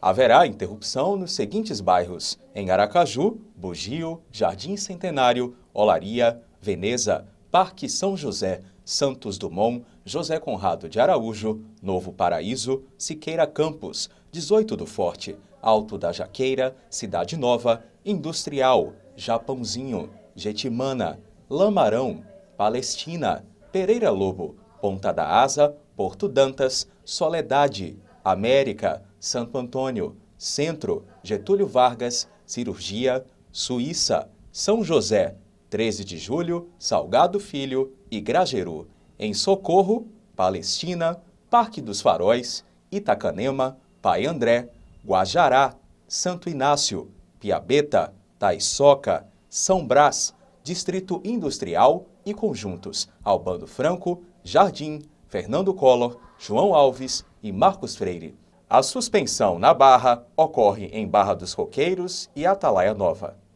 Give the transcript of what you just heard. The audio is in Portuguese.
Haverá interrupção nos seguintes bairros: em Aracaju, Bugio, Jardim Centenário, Olaria, Veneza, Parque São José, Santos Dumont, José Conrado de Araújo, Novo Paraíso, Siqueira Campos, 18 do Forte, Alto da Jaqueira, Cidade Nova, Industrial, Japãozinho, Getimana, Lamarão, Palestina, Pereira Lobo, Ponta da Asa, Porto Dantas, Soledade, América, Santo Antônio, Centro, Getúlio Vargas, Cirurgia, Suíça, São José, 13 de Julho, Salgado Filho e Grageru. Em Socorro, Palestina, Parque dos Faróis, Itacanema, Pai André, Guajará, Santo Inácio, Piabeta, Taiçoca, São Brás, Distrito Industrial e Conjuntos, Albano Franco, Jardim, Fernando Collor, João Alves, e Marcos Freire. A suspensão na Barra ocorre em Barra dos Coqueiros e Atalaia Nova.